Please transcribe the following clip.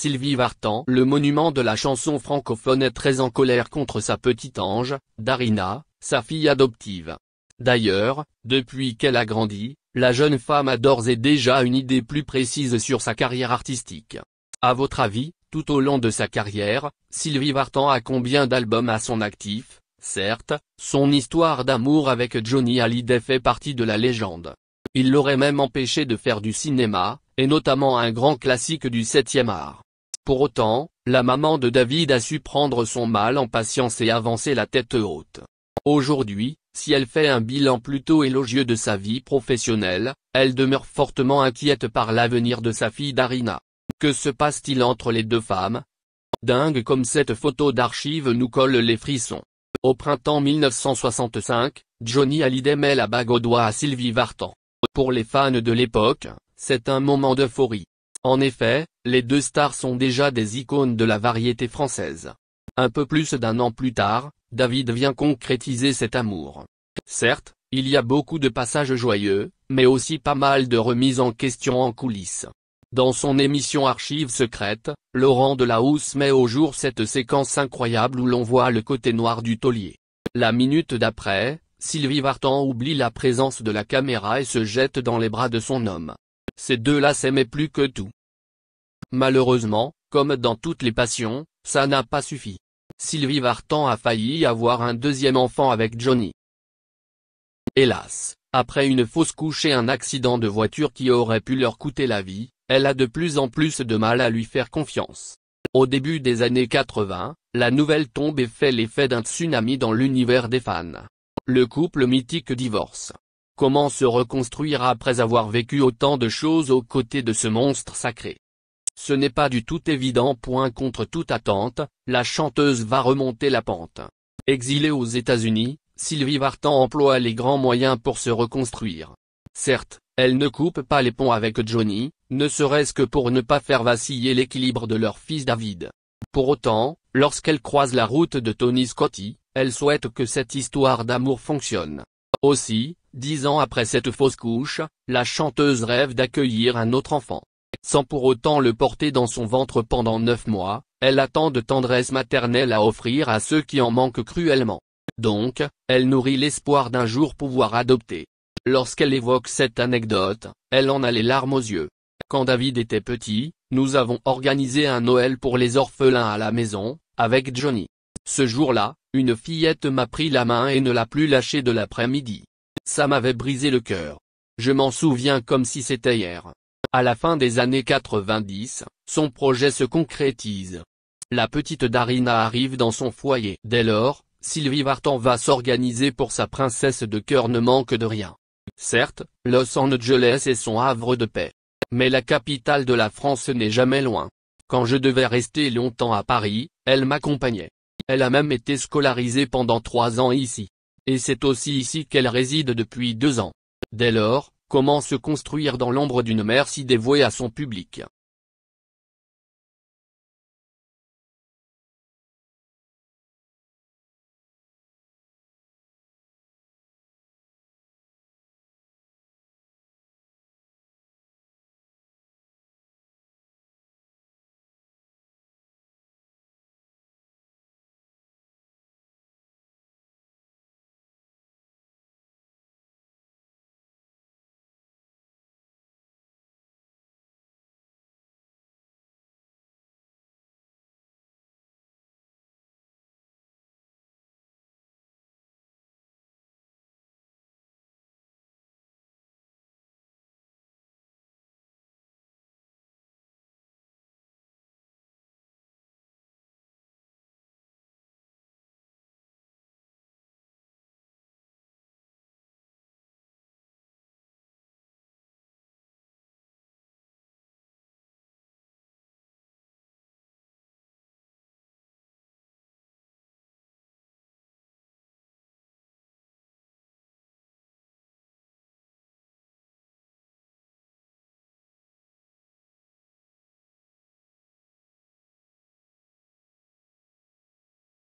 Sylvie Vartan. Le monument de la chanson francophone est très en colère contre sa petite ange, Darina, sa fille adoptive. D'ailleurs, depuis qu'elle a grandi, la jeune femme a d'ores et déjà une idée plus précise sur sa carrière artistique. À votre avis, tout au long de sa carrière, Sylvie Vartan a combien d'albums à son actif Certes, son histoire d'amour avec Johnny Hallyday fait partie de la légende. Il l'aurait même empêché de faire du cinéma, et notamment un grand classique du 7e art. Pour autant, la maman de David a su prendre son mal en patience et avancer la tête haute. Aujourd'hui, si elle fait un bilan plutôt élogieux de sa vie professionnelle, elle demeure fortement inquiète par l'avenir de sa fille Darina. Que se passe-t-il entre les deux femmes Dingue comme cette photo d'archive nous colle les frissons. Au printemps 1965, Johnny Hallyday met la bague au doigt à Sylvie Vartan. Pour les fans de l'époque, c'est un moment d'euphorie. En effet, les deux stars sont déjà des icônes de la variété française. Un peu plus d'un an plus tard, David vient concrétiser cet amour. Certes, il y a beaucoup de passages joyeux, mais aussi pas mal de remises en question en coulisses. Dans son émission Archive Secrète, Laurent Delahousse met au jour cette séquence incroyable où l'on voit le côté noir du taulier. La minute d'après, Sylvie Vartan oublie la présence de la caméra et se jette dans les bras de son homme. Ces deux-là s'aimaient plus que tout. Malheureusement, comme dans toutes les passions, ça n'a pas suffi. Sylvie Vartan a failli avoir un deuxième enfant avec Johnny. Hélas, après une fausse couche et un accident de voiture qui aurait pu leur coûter la vie, elle a de plus en plus de mal à lui faire confiance. Au début des années 80, la nouvelle tombe et fait l'effet d'un tsunami dans l'univers des fans. Le couple mythique divorce. Comment se reconstruire après avoir vécu autant de choses aux côtés de ce monstre sacré ce n'est pas du tout évident. Point contre toute attente, la chanteuse va remonter la pente. Exilée aux États-Unis, Sylvie Vartan emploie les grands moyens pour se reconstruire. Certes, elle ne coupe pas les ponts avec Johnny, ne serait-ce que pour ne pas faire vaciller l'équilibre de leur fils David. Pour autant, lorsqu'elle croise la route de Tony Scotti, elle souhaite que cette histoire d'amour fonctionne. Aussi, dix ans après cette fausse couche, la chanteuse rêve d'accueillir un autre enfant sans pour autant le porter dans son ventre pendant neuf mois, elle a tant de tendresse maternelle à offrir à ceux qui en manquent cruellement. Donc, elle nourrit l'espoir d'un jour pouvoir adopter. Lorsqu'elle évoque cette anecdote, elle en a les larmes aux yeux. Quand David était petit, nous avons organisé un Noël pour les orphelins à la maison, avec Johnny. Ce jour-là, une fillette m'a pris la main et ne l'a plus lâchée de l'après-midi. Ça m'avait brisé le cœur. Je m'en souviens comme si c'était hier. À la fin des années 90, son projet se concrétise. La petite Darina arrive dans son foyer. Dès lors, Sylvie Vartan va s'organiser pour sa princesse de cœur ne manque de rien. Certes, Los Angeles est son havre de paix. Mais la capitale de la France n'est jamais loin. Quand je devais rester longtemps à Paris, elle m'accompagnait. Elle a même été scolarisée pendant trois ans ici. Et c'est aussi ici qu'elle réside depuis deux ans. Dès lors, Comment se construire dans l'ombre d'une mère si dévouée à son public